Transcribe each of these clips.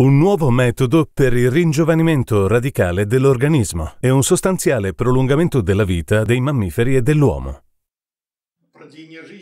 Un nuovo metodo per il ringiovanimento radicale dell'organismo e un sostanziale prolungamento della vita dei mammiferi e dell'uomo.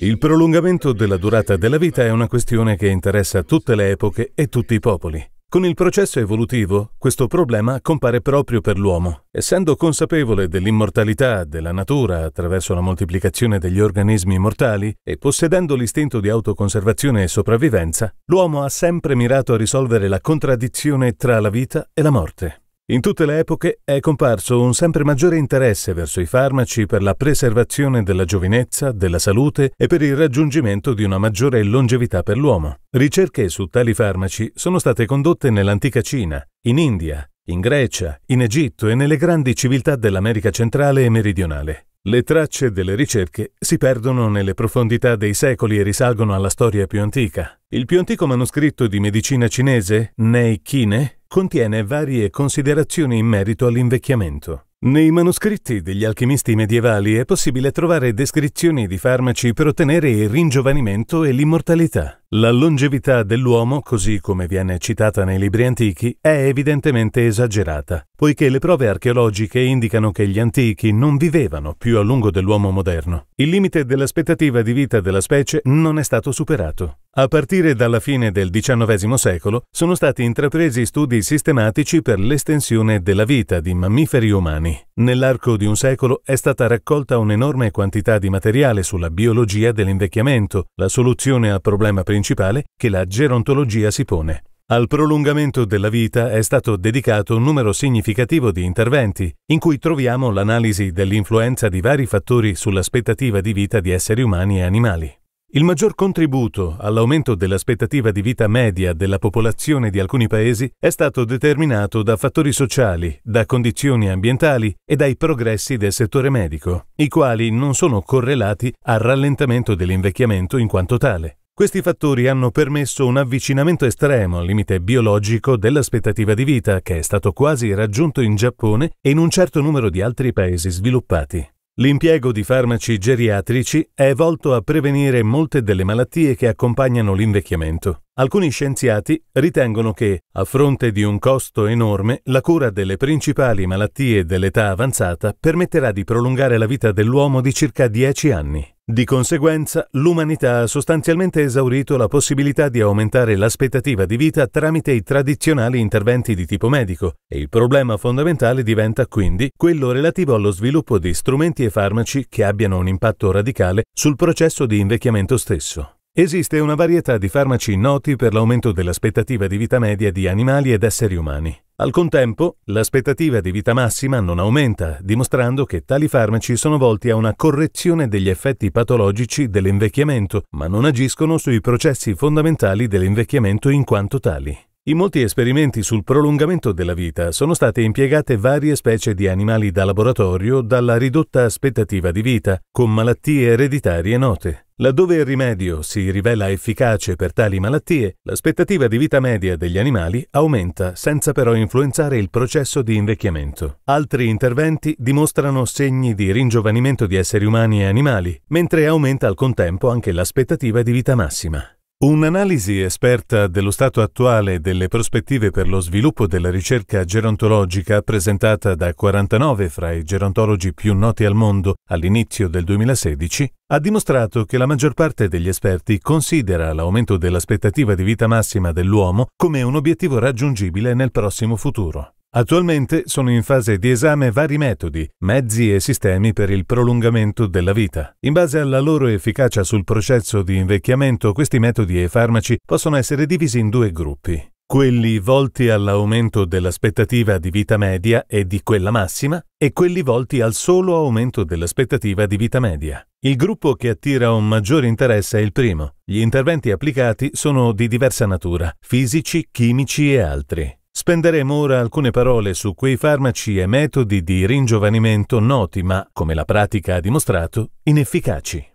Il prolungamento della durata della vita è una questione che interessa tutte le epoche e tutti i popoli. Con il processo evolutivo, questo problema compare proprio per l'uomo. Essendo consapevole dell'immortalità della natura attraverso la moltiplicazione degli organismi mortali e possedendo l'istinto di autoconservazione e sopravvivenza, l'uomo ha sempre mirato a risolvere la contraddizione tra la vita e la morte. In tutte le epoche è comparso un sempre maggiore interesse verso i farmaci per la preservazione della giovinezza, della salute e per il raggiungimento di una maggiore longevità per l'uomo. Ricerche su tali farmaci sono state condotte nell'antica Cina, in India, in Grecia, in Egitto e nelle grandi civiltà dell'America centrale e meridionale. Le tracce delle ricerche si perdono nelle profondità dei secoli e risalgono alla storia più antica. Il più antico manoscritto di medicina cinese, Nei Kine, contiene varie considerazioni in merito all'invecchiamento. Nei manoscritti degli alchimisti medievali è possibile trovare descrizioni di farmaci per ottenere il ringiovanimento e l'immortalità. La longevità dell'uomo, così come viene citata nei libri antichi, è evidentemente esagerata, poiché le prove archeologiche indicano che gli antichi non vivevano più a lungo dell'uomo moderno. Il limite dell'aspettativa di vita della specie non è stato superato. A partire dalla fine del XIX secolo sono stati intrapresi studi sistematici per l'estensione della vita di mammiferi umani. Nell'arco di un secolo è stata raccolta un'enorme quantità di materiale sulla biologia dell'invecchiamento, la soluzione al problema principale che la gerontologia si pone. Al prolungamento della vita è stato dedicato un numero significativo di interventi, in cui troviamo l'analisi dell'influenza di vari fattori sull'aspettativa di vita di esseri umani e animali. Il maggior contributo all'aumento dell'aspettativa di vita media della popolazione di alcuni paesi è stato determinato da fattori sociali, da condizioni ambientali e dai progressi del settore medico, i quali non sono correlati al rallentamento dell'invecchiamento in quanto tale. Questi fattori hanno permesso un avvicinamento estremo al limite biologico dell'aspettativa di vita che è stato quasi raggiunto in Giappone e in un certo numero di altri paesi sviluppati. L'impiego di farmaci geriatrici è volto a prevenire molte delle malattie che accompagnano l'invecchiamento. Alcuni scienziati ritengono che, a fronte di un costo enorme, la cura delle principali malattie dell'età avanzata permetterà di prolungare la vita dell'uomo di circa 10 anni. Di conseguenza, l'umanità ha sostanzialmente esaurito la possibilità di aumentare l'aspettativa di vita tramite i tradizionali interventi di tipo medico e il problema fondamentale diventa quindi quello relativo allo sviluppo di strumenti e farmaci che abbiano un impatto radicale sul processo di invecchiamento stesso. Esiste una varietà di farmaci noti per l'aumento dell'aspettativa di vita media di animali ed esseri umani. Al contempo, l'aspettativa di vita massima non aumenta, dimostrando che tali farmaci sono volti a una correzione degli effetti patologici dell'invecchiamento, ma non agiscono sui processi fondamentali dell'invecchiamento in quanto tali. In molti esperimenti sul prolungamento della vita sono state impiegate varie specie di animali da laboratorio dalla ridotta aspettativa di vita, con malattie ereditarie note. Laddove il rimedio si rivela efficace per tali malattie, l'aspettativa di vita media degli animali aumenta senza però influenzare il processo di invecchiamento. Altri interventi dimostrano segni di ringiovanimento di esseri umani e animali, mentre aumenta al contempo anche l'aspettativa di vita massima. Un'analisi esperta dello stato attuale e delle prospettive per lo sviluppo della ricerca gerontologica presentata da 49 fra i gerontologi più noti al mondo all'inizio del 2016 ha dimostrato che la maggior parte degli esperti considera l'aumento dell'aspettativa di vita massima dell'uomo come un obiettivo raggiungibile nel prossimo futuro. Attualmente sono in fase di esame vari metodi, mezzi e sistemi per il prolungamento della vita. In base alla loro efficacia sul processo di invecchiamento, questi metodi e farmaci possono essere divisi in due gruppi. Quelli volti all'aumento dell'aspettativa di vita media e di quella massima e quelli volti al solo aumento dell'aspettativa di vita media. Il gruppo che attira un maggiore interesse è il primo. Gli interventi applicati sono di diversa natura, fisici, chimici e altri. Spenderemo ora alcune parole su quei farmaci e metodi di ringiovanimento noti ma, come la pratica ha dimostrato, inefficaci.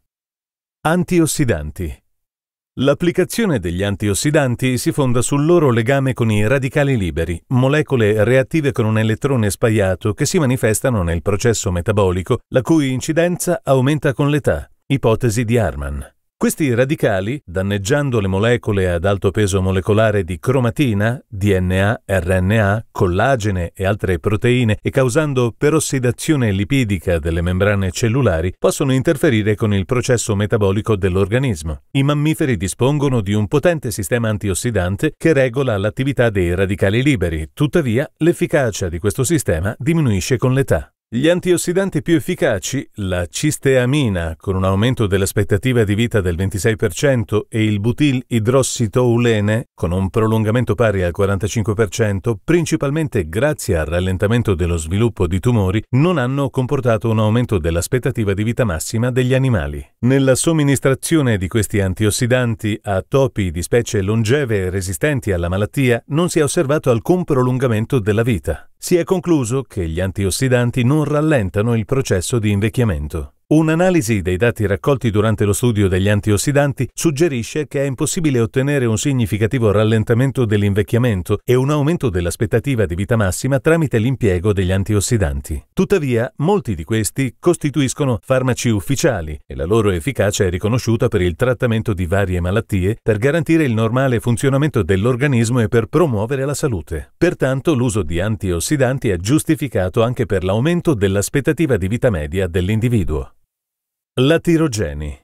Antiossidanti. L'applicazione degli antiossidanti si fonda sul loro legame con i radicali liberi, molecole reattive con un elettrone spaiato che si manifestano nel processo metabolico, la cui incidenza aumenta con l'età, ipotesi di Harman. Questi radicali, danneggiando le molecole ad alto peso molecolare di cromatina, DNA, RNA, collagene e altre proteine e causando perossidazione lipidica delle membrane cellulari, possono interferire con il processo metabolico dell'organismo. I mammiferi dispongono di un potente sistema antiossidante che regola l'attività dei radicali liberi, tuttavia l'efficacia di questo sistema diminuisce con l'età. Gli antiossidanti più efficaci, la cisteamina con un aumento dell'aspettativa di vita del 26% e il butil idrossitoulene con un prolungamento pari al 45%, principalmente grazie al rallentamento dello sviluppo di tumori, non hanno comportato un aumento dell'aspettativa di vita massima degli animali. Nella somministrazione di questi antiossidanti a topi di specie longeve e resistenti alla malattia non si è osservato alcun prolungamento della vita si è concluso che gli antiossidanti non rallentano il processo di invecchiamento. Un'analisi dei dati raccolti durante lo studio degli antiossidanti suggerisce che è impossibile ottenere un significativo rallentamento dell'invecchiamento e un aumento dell'aspettativa di vita massima tramite l'impiego degli antiossidanti. Tuttavia, molti di questi costituiscono farmaci ufficiali e la loro efficacia è riconosciuta per il trattamento di varie malattie, per garantire il normale funzionamento dell'organismo e per promuovere la salute. Pertanto l'uso di antiossidanti è giustificato anche per l'aumento dell'aspettativa di vita media dell'individuo. La tirogeni.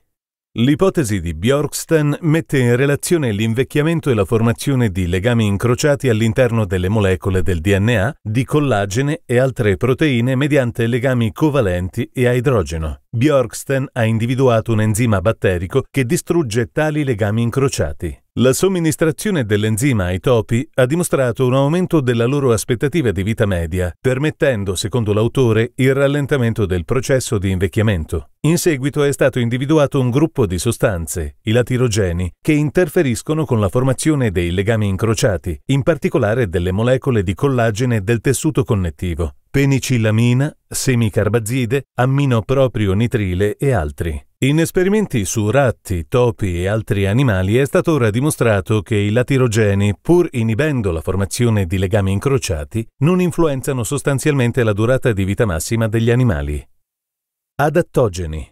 L'ipotesi di Bjorksten mette in relazione l'invecchiamento e la formazione di legami incrociati all'interno delle molecole del DNA, di collagene e altre proteine mediante legami covalenti e a idrogeno. Bjorksten ha individuato un enzima batterico che distrugge tali legami incrociati. La somministrazione dell'enzima ai topi ha dimostrato un aumento della loro aspettativa di vita media, permettendo, secondo l'autore, il rallentamento del processo di invecchiamento. In seguito è stato individuato un gruppo di sostanze, i latirogeni, che interferiscono con la formazione dei legami incrociati, in particolare delle molecole di collagene del tessuto connettivo, penicillamina, semicarbazide, amminoproprio nitrile e altri. In esperimenti su ratti, topi e altri animali è stato ora dimostrato che i latirogeni, pur inibendo la formazione di legami incrociati, non influenzano sostanzialmente la durata di vita massima degli animali. Adattogeni.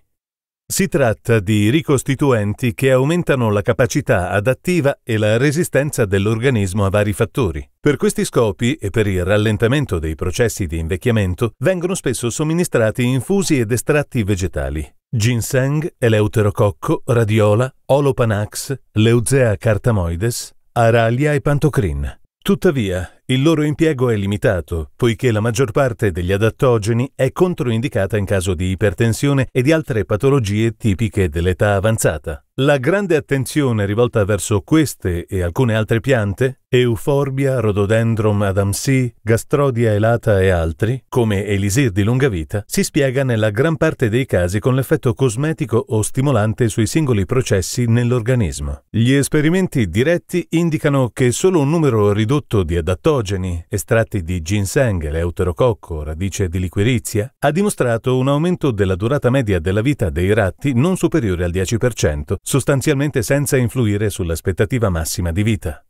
Si tratta di ricostituenti che aumentano la capacità adattiva e la resistenza dell'organismo a vari fattori. Per questi scopi e per il rallentamento dei processi di invecchiamento vengono spesso somministrati infusi ed estratti vegetali ginseng, eleuterococco, radiola, olopanax, leuzea cartamoides, aralia e pantocrin. Tuttavia, il loro impiego è limitato, poiché la maggior parte degli adattogeni è controindicata in caso di ipertensione e di altre patologie tipiche dell'età avanzata. La grande attenzione rivolta verso queste e alcune altre piante, Euforbia, Rhododendron adamsi, Gastrodia elata e altri, come elisir di lunga vita, si spiega nella gran parte dei casi con l'effetto cosmetico o stimolante sui singoli processi nell'organismo. Gli esperimenti diretti indicano che solo un numero ridotto di adattogeni, estratti di ginseng, leuterococco, radice di liquirizia, ha dimostrato un aumento della durata media della vita dei ratti non superiore al 10%, sostanzialmente senza influire sull'aspettativa massima di vita.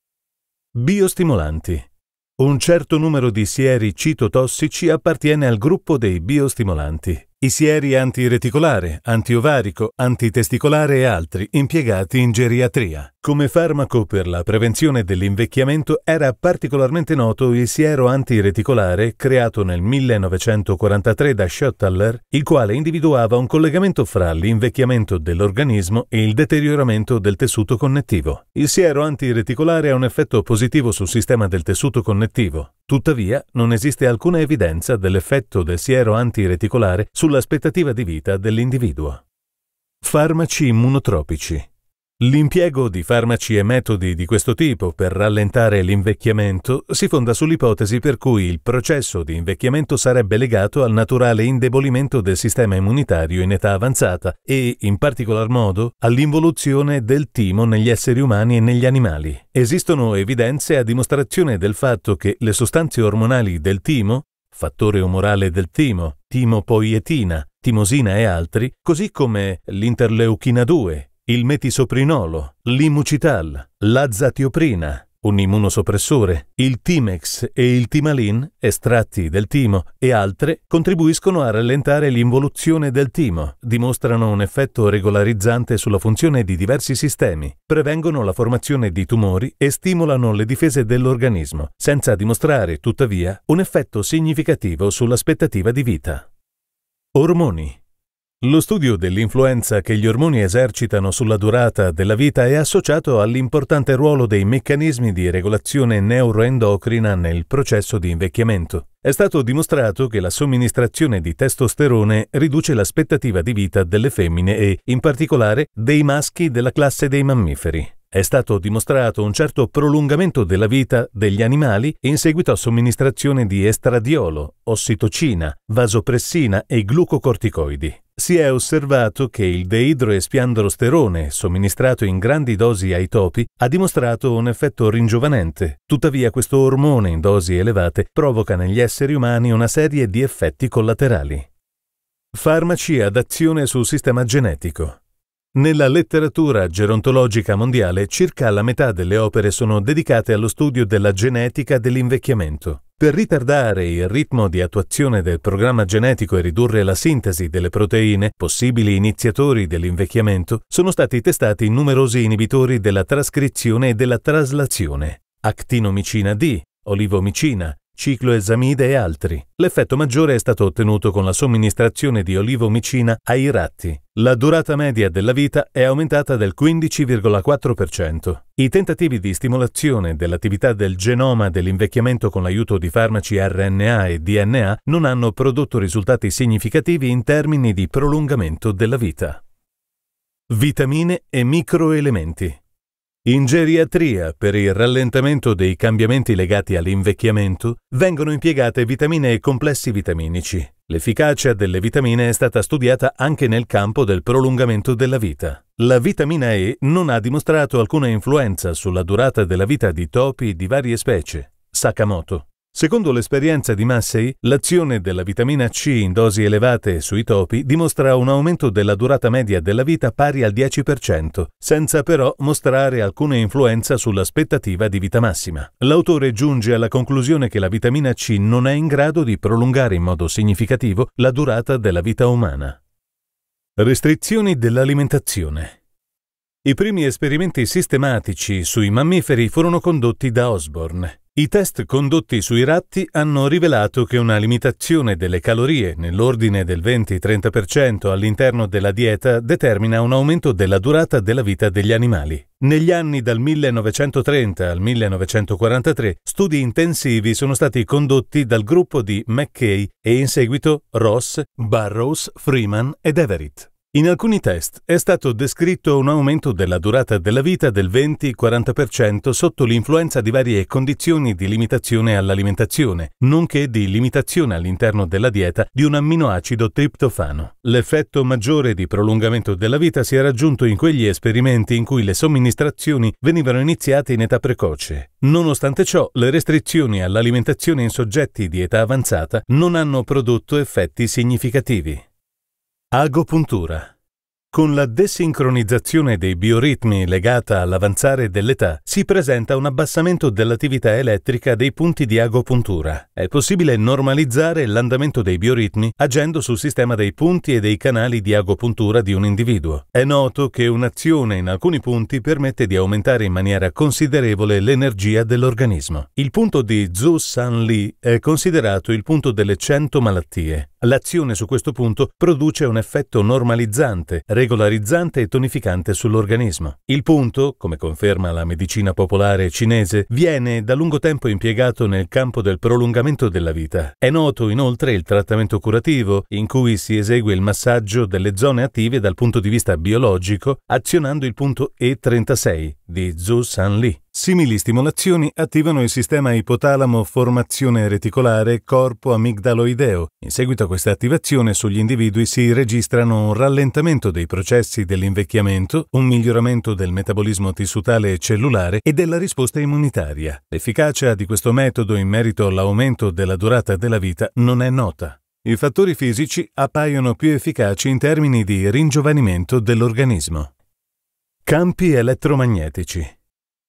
Biostimolanti. Un certo numero di sieri citotossici appartiene al gruppo dei biostimolanti, i sieri antireticolare, antiovarico, antitesticolare e altri impiegati in geriatria. Come farmaco per la prevenzione dell'invecchiamento era particolarmente noto il siero antireticolare creato nel 1943 da Schottler, il quale individuava un collegamento fra l'invecchiamento dell'organismo e il deterioramento del tessuto connettivo. Il siero antireticolare ha un effetto positivo sul sistema del tessuto connettivo. Tuttavia, non esiste alcuna evidenza dell'effetto del siero antireticolare sull'aspettativa di vita dell'individuo. Farmaci immunotropici L'impiego di farmaci e metodi di questo tipo per rallentare l'invecchiamento si fonda sull'ipotesi per cui il processo di invecchiamento sarebbe legato al naturale indebolimento del sistema immunitario in età avanzata e, in particolar modo, all'involuzione del timo negli esseri umani e negli animali. Esistono evidenze a dimostrazione del fatto che le sostanze ormonali del timo, fattore umorale del timo, timopoietina, timosina e altri, così come l'interleuchina 2 il metisoprinolo, l'imucital, l'azatioprina, un immunosoppressore, il Timex e il Timalin, estratti del timo e altre, contribuiscono a rallentare l'involuzione del timo, dimostrano un effetto regolarizzante sulla funzione di diversi sistemi, prevengono la formazione di tumori e stimolano le difese dell'organismo, senza dimostrare tuttavia un effetto significativo sull'aspettativa di vita. Ormoni lo studio dell'influenza che gli ormoni esercitano sulla durata della vita è associato all'importante ruolo dei meccanismi di regolazione neuroendocrina nel processo di invecchiamento. È stato dimostrato che la somministrazione di testosterone riduce l'aspettativa di vita delle femmine e, in particolare, dei maschi della classe dei mammiferi. È stato dimostrato un certo prolungamento della vita degli animali in seguito a somministrazione di estradiolo, ossitocina, vasopressina e glucocorticoidi si è osservato che il deidroespiandrosterone, somministrato in grandi dosi ai topi, ha dimostrato un effetto ringiovanente. Tuttavia questo ormone in dosi elevate provoca negli esseri umani una serie di effetti collaterali. Farmaci ad azione sul sistema genetico. Nella letteratura gerontologica mondiale circa la metà delle opere sono dedicate allo studio della genetica dell'invecchiamento. Per ritardare il ritmo di attuazione del programma genetico e ridurre la sintesi delle proteine, possibili iniziatori dell'invecchiamento, sono stati testati numerosi inibitori della trascrizione e della traslazione. Actinomicina D, olivomicina, cicloesamide e altri. L'effetto maggiore è stato ottenuto con la somministrazione di olivomicina ai ratti. La durata media della vita è aumentata del 15,4%. I tentativi di stimolazione dell'attività del genoma dell'invecchiamento con l'aiuto di farmaci RNA e DNA non hanno prodotto risultati significativi in termini di prolungamento della vita. Vitamine e microelementi. In geriatria, per il rallentamento dei cambiamenti legati all'invecchiamento, vengono impiegate vitamine e complessi vitaminici. L'efficacia delle vitamine è stata studiata anche nel campo del prolungamento della vita. La vitamina E non ha dimostrato alcuna influenza sulla durata della vita di topi di varie specie. Sakamoto. Secondo l'esperienza di Massey, l'azione della vitamina C in dosi elevate sui topi dimostra un aumento della durata media della vita pari al 10%, senza però mostrare alcuna influenza sull'aspettativa di vita massima. L'autore giunge alla conclusione che la vitamina C non è in grado di prolungare in modo significativo la durata della vita umana. Restrizioni dell'alimentazione. I primi esperimenti sistematici sui mammiferi furono condotti da Osborne i test condotti sui ratti hanno rivelato che una limitazione delle calorie nell'ordine del 20-30% all'interno della dieta determina un aumento della durata della vita degli animali. Negli anni dal 1930 al 1943 studi intensivi sono stati condotti dal gruppo di McKay e in seguito Ross, Burroughs, Freeman ed Everett. In alcuni test è stato descritto un aumento della durata della vita del 20-40% sotto l'influenza di varie condizioni di limitazione all'alimentazione, nonché di limitazione all'interno della dieta di un amminoacido triptofano. L'effetto maggiore di prolungamento della vita si è raggiunto in quegli esperimenti in cui le somministrazioni venivano iniziate in età precoce. Nonostante ciò, le restrizioni all'alimentazione in soggetti di età avanzata non hanno prodotto effetti significativi. Agopuntura. Con la desincronizzazione dei bioritmi legata all'avanzare dell'età si presenta un abbassamento dell'attività elettrica dei punti di agopuntura. È possibile normalizzare l'andamento dei bioritmi agendo sul sistema dei punti e dei canali di agopuntura di un individuo. È noto che un'azione in alcuni punti permette di aumentare in maniera considerevole l'energia dell'organismo. Il punto di Zhu San Li è considerato il punto delle 100 malattie L'azione su questo punto produce un effetto normalizzante, regolarizzante e tonificante sull'organismo. Il punto, come conferma la medicina popolare cinese, viene da lungo tempo impiegato nel campo del prolungamento della vita. È noto inoltre il trattamento curativo, in cui si esegue il massaggio delle zone attive dal punto di vista biologico, azionando il punto E36 di Zhu San Li. Simili stimolazioni attivano il sistema ipotalamo formazione reticolare corpo amigdaloideo. In seguito a questa attivazione sugli individui si registrano un rallentamento dei processi dell'invecchiamento, un miglioramento del metabolismo tissutale e cellulare e della risposta immunitaria. L'efficacia di questo metodo in merito all'aumento della durata della vita non è nota. I fattori fisici appaiono più efficaci in termini di ringiovanimento dell'organismo. Campi elettromagnetici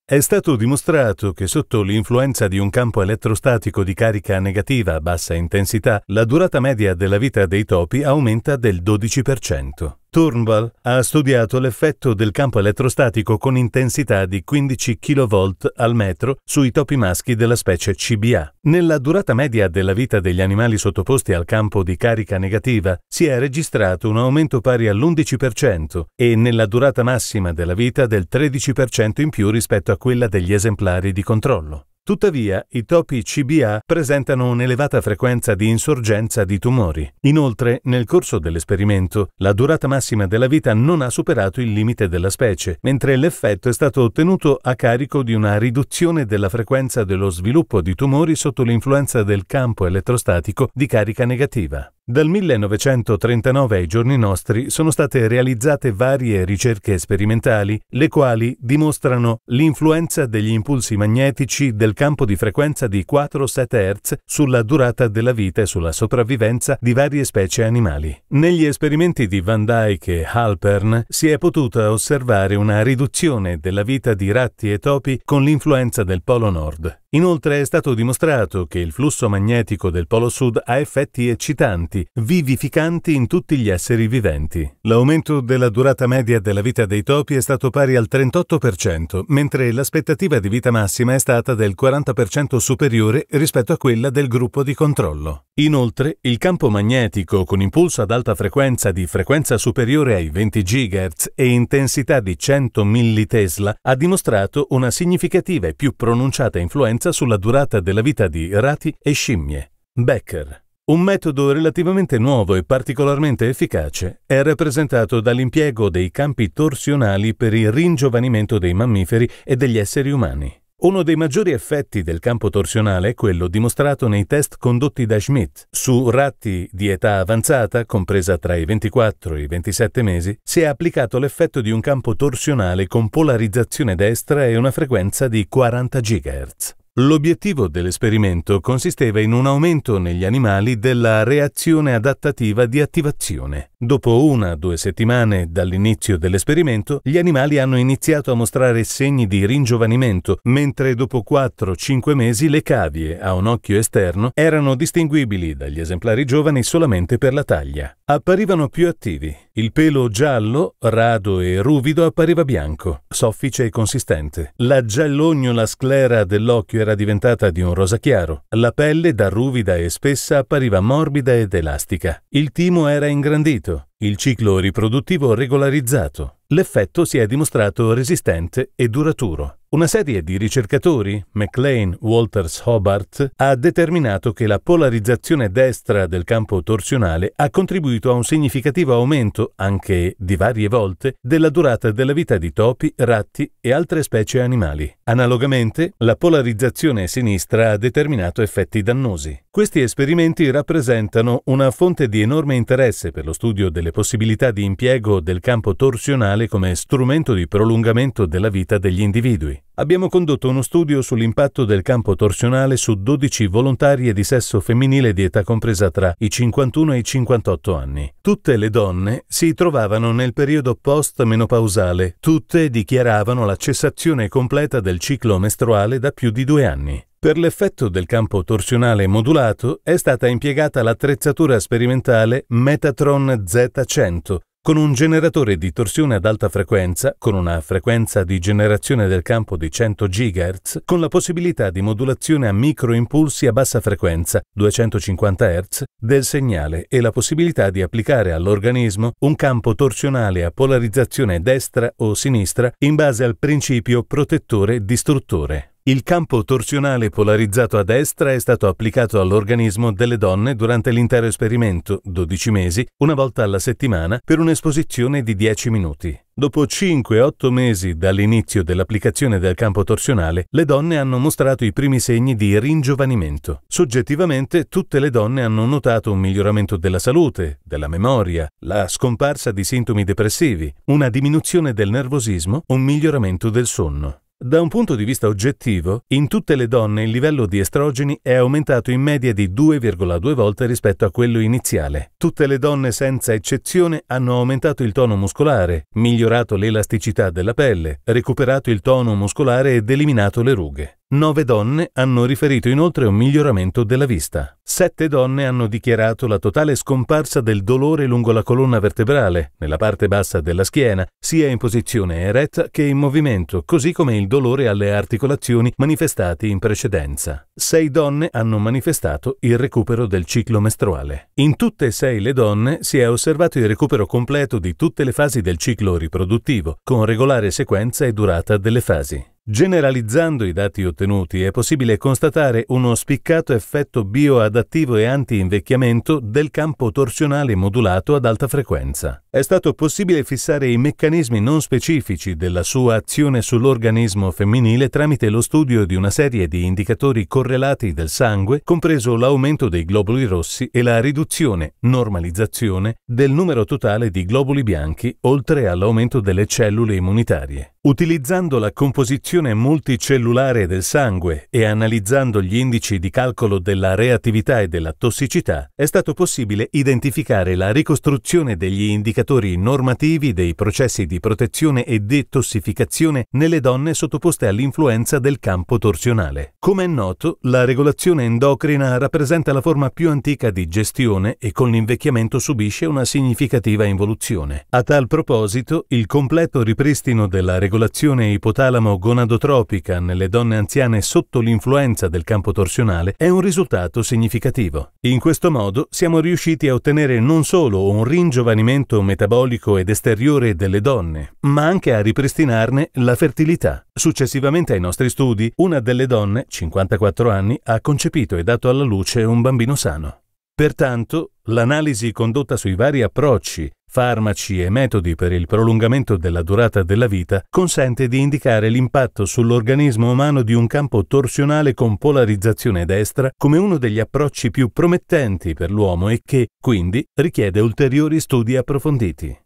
è stato dimostrato che sotto l'influenza di un campo elettrostatico di carica negativa a bassa intensità, la durata media della vita dei topi aumenta del 12%. Turnbull ha studiato l'effetto del campo elettrostatico con intensità di 15 kV al metro sui topi maschi della specie CBA. Nella durata media della vita degli animali sottoposti al campo di carica negativa si è registrato un aumento pari all'11% e nella durata massima della vita del 13% in più rispetto a quella degli esemplari di controllo. Tuttavia, i topi CBA presentano un'elevata frequenza di insorgenza di tumori. Inoltre, nel corso dell'esperimento, la durata massima della vita non ha superato il limite della specie, mentre l'effetto è stato ottenuto a carico di una riduzione della frequenza dello sviluppo di tumori sotto l'influenza del campo elettrostatico di carica negativa. Dal 1939 ai giorni nostri sono state realizzate varie ricerche sperimentali, le quali dimostrano l'influenza degli impulsi magnetici del campo di frequenza di 4-7 Hz sulla durata della vita e sulla sopravvivenza di varie specie animali. Negli esperimenti di Van Dyke e Halpern si è potuta osservare una riduzione della vita di ratti e topi con l'influenza del Polo Nord. Inoltre è stato dimostrato che il flusso magnetico del Polo Sud ha effetti eccitanti, vivificanti in tutti gli esseri viventi. L'aumento della durata media della vita dei topi è stato pari al 38%, mentre l'aspettativa di vita massima è stata del 40% superiore rispetto a quella del gruppo di controllo. Inoltre, il campo magnetico con impulso ad alta frequenza di frequenza superiore ai 20 GHz e intensità di 100 millitesla ha dimostrato una significativa e più pronunciata influenza scienza sulla durata della vita di rati e scimmie, Becker. Un metodo relativamente nuovo e particolarmente efficace è rappresentato dall'impiego dei campi torsionali per il ringiovanimento dei mammiferi e degli esseri umani. Uno dei maggiori effetti del campo torsionale è quello dimostrato nei test condotti da Schmidt. Su ratti di età avanzata, compresa tra i 24 e i 27 mesi, si è applicato l'effetto di un campo torsionale con polarizzazione destra e una frequenza di 40 GHz. L'obiettivo dell'esperimento consisteva in un aumento negli animali della reazione adattativa di attivazione. Dopo una o due settimane dall'inizio dell'esperimento, gli animali hanno iniziato a mostrare segni di ringiovanimento, mentre dopo 4-5 mesi le cavie a un occhio esterno erano distinguibili dagli esemplari giovani solamente per la taglia. Apparivano più attivi, il pelo giallo, rado e ruvido appariva bianco, soffice e consistente. La giallognola sclera dell'occhio era diventata di un rosa chiaro. La pelle, da ruvida e spessa, appariva morbida ed elastica. Il timo era ingrandito, il ciclo riproduttivo regolarizzato. L'effetto si è dimostrato resistente e duraturo. Una serie di ricercatori, McLean, Walters, Hobart, ha determinato che la polarizzazione destra del campo torsionale ha contribuito a un significativo aumento, anche di varie volte, della durata della vita di topi, ratti e altre specie animali. Analogamente, la polarizzazione sinistra ha determinato effetti dannosi. Questi esperimenti rappresentano una fonte di enorme interesse per lo studio delle possibilità di impiego del campo torsionale come strumento di prolungamento della vita degli individui. Abbiamo condotto uno studio sull'impatto del campo torsionale su 12 volontarie di sesso femminile di età compresa tra i 51 e i 58 anni. Tutte le donne si trovavano nel periodo post-menopausale, tutte dichiaravano la cessazione completa del ciclo mestruale da più di due anni. Per l'effetto del campo torsionale modulato è stata impiegata l'attrezzatura sperimentale Metatron Z100 con un generatore di torsione ad alta frequenza, con una frequenza di generazione del campo di 100 GHz, con la possibilità di modulazione a microimpulsi a bassa frequenza, 250 Hz, del segnale e la possibilità di applicare all'organismo un campo torsionale a polarizzazione destra o sinistra in base al principio protettore-distruttore. Il campo torsionale polarizzato a destra è stato applicato all'organismo delle donne durante l'intero esperimento, 12 mesi, una volta alla settimana, per un'esposizione di 10 minuti. Dopo 5-8 mesi dall'inizio dell'applicazione del campo torsionale, le donne hanno mostrato i primi segni di ringiovanimento. Soggettivamente, tutte le donne hanno notato un miglioramento della salute, della memoria, la scomparsa di sintomi depressivi, una diminuzione del nervosismo, un miglioramento del sonno. Da un punto di vista oggettivo, in tutte le donne il livello di estrogeni è aumentato in media di 2,2 volte rispetto a quello iniziale. Tutte le donne senza eccezione hanno aumentato il tono muscolare, migliorato l'elasticità della pelle, recuperato il tono muscolare ed eliminato le rughe. 9 donne hanno riferito inoltre un miglioramento della vista. 7 donne hanno dichiarato la totale scomparsa del dolore lungo la colonna vertebrale, nella parte bassa della schiena, sia in posizione eretta che in movimento, così come il dolore alle articolazioni manifestati in precedenza. 6 donne hanno manifestato il recupero del ciclo mestruale. In tutte e 6 le donne si è osservato il recupero completo di tutte le fasi del ciclo riproduttivo, con regolare sequenza e durata delle fasi. Generalizzando i dati ottenuti è possibile constatare uno spiccato effetto bioadattivo e anti-invecchiamento del campo torsionale modulato ad alta frequenza. È stato possibile fissare i meccanismi non specifici della sua azione sull'organismo femminile tramite lo studio di una serie di indicatori correlati del sangue, compreso l'aumento dei globuli rossi e la riduzione, normalizzazione, del numero totale di globuli bianchi, oltre all'aumento delle cellule immunitarie. Utilizzando la composizione funzione multicellulare del sangue e analizzando gli indici di calcolo della reattività e della tossicità, è stato possibile identificare la ricostruzione degli indicatori normativi dei processi di protezione e detossificazione nelle donne sottoposte all'influenza del campo torsionale. Come è noto, la regolazione endocrina rappresenta la forma più antica di gestione e con l'invecchiamento subisce una significativa involuzione. A tal proposito, il completo ripristino della regolazione ipotalamo-gonadale gonadotropica nelle donne anziane sotto l'influenza del campo torsionale è un risultato significativo. In questo modo siamo riusciti a ottenere non solo un ringiovanimento metabolico ed esteriore delle donne, ma anche a ripristinarne la fertilità. Successivamente ai nostri studi, una delle donne, 54 anni, ha concepito e dato alla luce un bambino sano. Pertanto, l'analisi condotta sui vari approcci, farmaci e metodi per il prolungamento della durata della vita consente di indicare l'impatto sull'organismo umano di un campo torsionale con polarizzazione destra come uno degli approcci più promettenti per l'uomo e che, quindi, richiede ulteriori studi approfonditi.